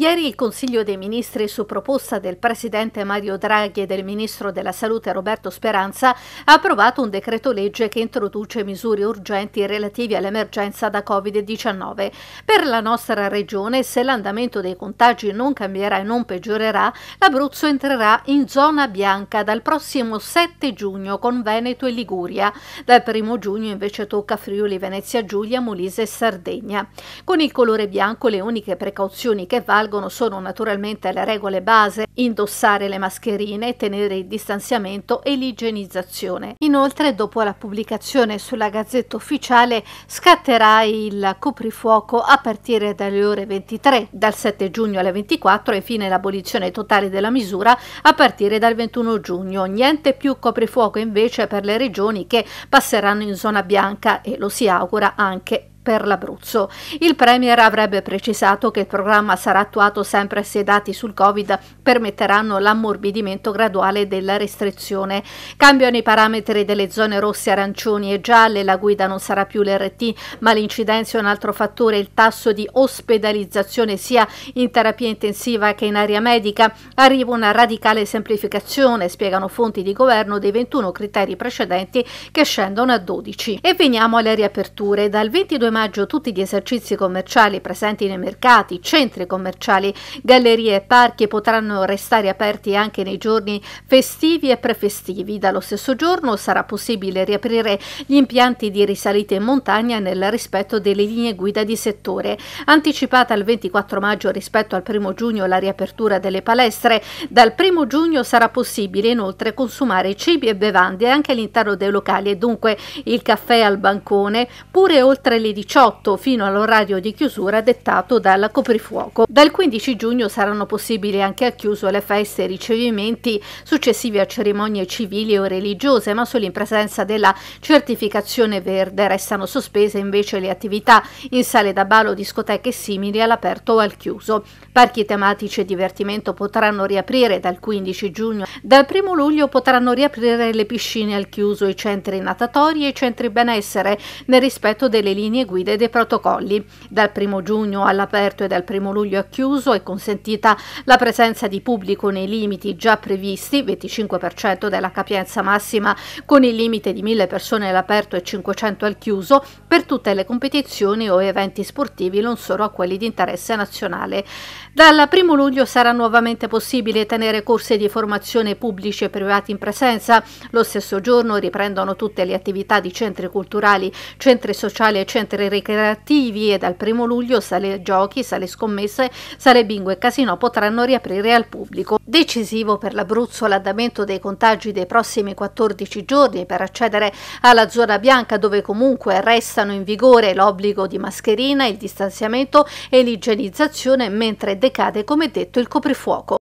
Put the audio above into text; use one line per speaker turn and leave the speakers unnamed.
Ieri il Consiglio dei Ministri, su proposta del Presidente Mario Draghi e del Ministro della Salute Roberto Speranza, ha approvato un decreto legge che introduce misure urgenti relative all'emergenza da Covid-19. Per la nostra regione, se l'andamento dei contagi non cambierà e non peggiorerà, l'Abruzzo entrerà in zona bianca dal prossimo 7 giugno con Veneto e Liguria. Dal 1 giugno invece tocca Friuli, Venezia Giulia, Molise e Sardegna. Con il colore bianco le uniche precauzioni che valgono prevalgono sono naturalmente le regole base, indossare le mascherine, tenere il distanziamento e l'igienizzazione. Inoltre, dopo la pubblicazione sulla Gazzetta Ufficiale, scatterà il coprifuoco a partire dalle ore 23, dal 7 giugno alle 24 e infine l'abolizione totale della misura a partire dal 21 giugno. Niente più coprifuoco invece per le regioni che passeranno in zona bianca e lo si augura anche per l'Abruzzo. Il Premier avrebbe precisato che il programma sarà attuato sempre se i dati sul Covid permetteranno l'ammorbidimento graduale della restrizione. Cambiano i parametri delle zone rosse, arancioni e gialle, la guida non sarà più l'RT, ma l'incidenza è un altro fattore, il tasso di ospedalizzazione sia in terapia intensiva che in area medica. Arriva una radicale semplificazione, spiegano fonti di governo, dei 21 criteri precedenti che scendono a 12. E veniamo alle riaperture. Dal 22 maggio maggio tutti gli esercizi commerciali presenti nei mercati, centri commerciali, gallerie e parchi potranno restare aperti anche nei giorni festivi e prefestivi. Dallo stesso giorno sarà possibile riaprire gli impianti di risalita in montagna nel rispetto delle linee guida di settore. Anticipata il 24 maggio rispetto al 1 giugno la riapertura delle palestre, dal 1 giugno sarà possibile inoltre consumare cibi e bevande anche all'interno dei locali e dunque il caffè al bancone, pure oltre le 18 18 fino all'orario di chiusura dettato dal coprifuoco. Dal 15 giugno saranno possibili anche a chiuso le feste e ricevimenti successivi a cerimonie civili o religiose, ma solo in presenza della certificazione verde. Restano sospese invece le attività in sale da ballo, discoteche simili all'aperto o al chiuso. Parchi tematici e divertimento potranno riaprire dal 15 giugno. Dal 1 luglio potranno riaprire le piscine al chiuso, i centri natatori e i centri benessere nel rispetto delle linee guide e dei protocolli. Dal 1 giugno all'aperto e dal 1 luglio a chiuso è consentita la presenza di pubblico nei limiti già previsti, 25% della capienza massima con il limite di 1000 persone all'aperto e 500 al chiuso per tutte le competizioni o eventi sportivi, non solo a quelli di interesse nazionale. Dal 1 luglio sarà nuovamente possibile tenere corsi di formazione pubblici e privati in presenza. Lo stesso giorno riprendono tutte le attività di centri culturali, centri sociali e centri centri ricreativi e dal 1 luglio sale giochi, sale scommesse, sale bingo e casino potranno riaprire al pubblico. Decisivo per l'Abruzzo l'andamento dei contagi dei prossimi 14 giorni per accedere alla zona bianca dove comunque restano in vigore l'obbligo di mascherina, il distanziamento e l'igienizzazione mentre decade come detto il coprifuoco.